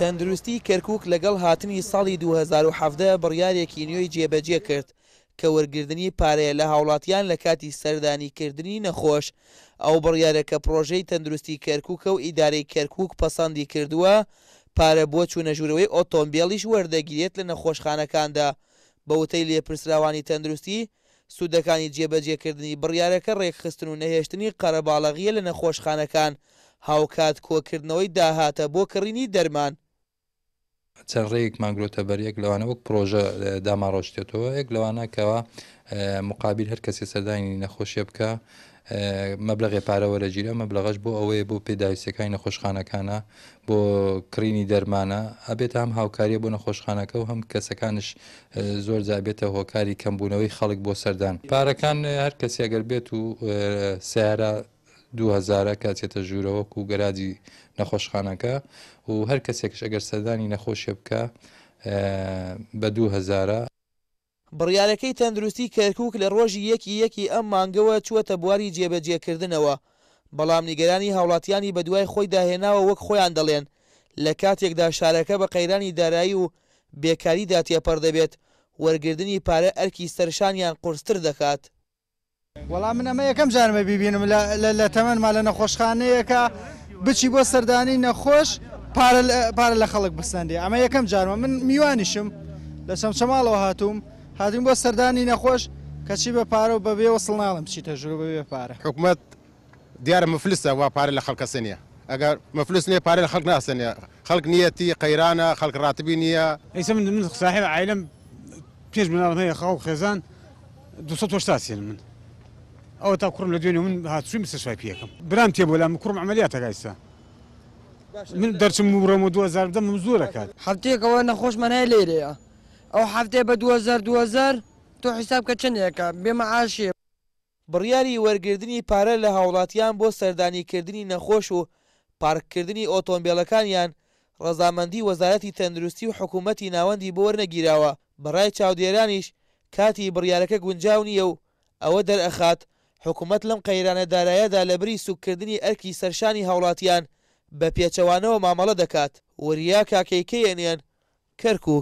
تەندروستی کەرکک لەگەڵ هاتنی ساڵی 2017 بڕیارێکی نوێی جێبەجێ کرد کە وەرگردنی پارەیە لە هاوڵاتیان لە کاتی سەردانیکردنی نەخۆش ئەو بڕیارەکە پرۆژەی تەندروستی کەرککە و ئیدارەی کەرکک پەسەندی کردووە پارە بۆ چوونەژورەوەی ئۆتۆمبیلیش وەردەگیرێت لە نەخۆشخانەکاندا بەوتەی لێپرسراوانی تەندروستی سوودەکانی جێبەجێکردنی بڕیارەکە ڕێکخستن و نەهێشتنی قەرەباڵەغیە لە نەخۆشخانەکان هاوکات کۆکردنەوەی داهاتە بۆ کڕینی دەرمان چەند ڕێک مانگرۆتە بەریەک لەوانە وەک پرۆژە داماڕۆشتێتەوە یەک لەوانەکەەوە مقابل هەر کەسی سەردانی نەخۆشیە بکە مەبلغێ پارەوە لە گیرە مەبلغش بۆ ئەوەیە بۆ پێداویستەکانی نەخۆشخانەکانە بۆ کرینی دەرمانە ئەبێت هەم هاوکاریە بۆ نەخۆشخانەکە و هەم کەسەکانش زۆر زابێتە هۆکاری کەمبوونەوەی خەڵک بۆ سەردان پارەکان هەر کەسی ئەگەر بێت و سیارە دوهزارە کاتێتە ژوورەوەکو و گەراجی نەخۆشخانەکە و هەر کەسێکش ئەگەر سەردانی نەخۆشیە بکە بە دوهزارە بڕیارەکەی تەندروستی کەرکک لە ڕۆژی یەکی یەکی ئەم مانگەوە چوەتە بواری جێبەجێکردنەوە بەڵام نیگەرانی هاوڵاتیانی بە دوای خۆی داهێناوە وەک خۆیان دەڵێن لە کاتێکدا شارەکە بە قەیرانی دارایی و بێکاریدا تێپەردەبێت وەرگردنی پارە ئەرکی سەرشانیان قرستر دەکات. وەڵام من ئەمە یەکەم جارمە بیبینم لە تەمەما لە نەخۆشخانەیەەکە بچی بۆ سەردانی نەخۆش پارە لە خەڵک بستەندێ ئەمە یەکەم جارمە من میوانیشم لە چەمچەماڵەوە هاتووم هاتیم بۆ سەردانی نەخۆش کەچی بە پارە و بەبێ وەسڵ ناڵم چی تەژوروبە بێ پارە حکومت دیارە مفلسە وا پارە لە خەڵکەسەنیە ئەگەر مفلس نیە پارە لە خەڵک ناسەنیە خەڵک نیەتی قەیرانە خەڵک ڕاتبی نییە ئەیسە من من ساحب عیلم پێش مناڵم هەیە خاڵ خێزان 200 من ئەو تا کوڕم لە دوێنێ من هاتووی مسەشای پێەکەم برام تێ بۆ لام کوڕم ئەمەلیاتەگایستا من دەرچم وڕم و 2010 من زۆرەکات هەفتێکەوە نەخۆشمەنای لێرەیە ئەو هەفتێ بە 2020 تۆ حیساب کە چندێکە بێمە ئاشێ بڕیاری وەرگردنی پارە لە هاوڵاتیان بۆ سەردانیکردنی نەخۆش و پارککردنی ئۆتۆمبیلەکانیان ڕەزامەندی وەزارەتی تەندروستی و حکوومەتی ناوەندی بۆ وەرنەگیراوە بەڕای چاودێرانیش کاتی بڕیارەکە گونجاو نییە و ئەوە دەرئەخات حکوومەت لەم قەیرانە دارایەدا لە بری سوکردنی ئەرکی سەرشانی هاوڵاتیان بە پێچەوانەوە مامەڵە دەکات وەریا کاکەیکەیەنیان کەرک و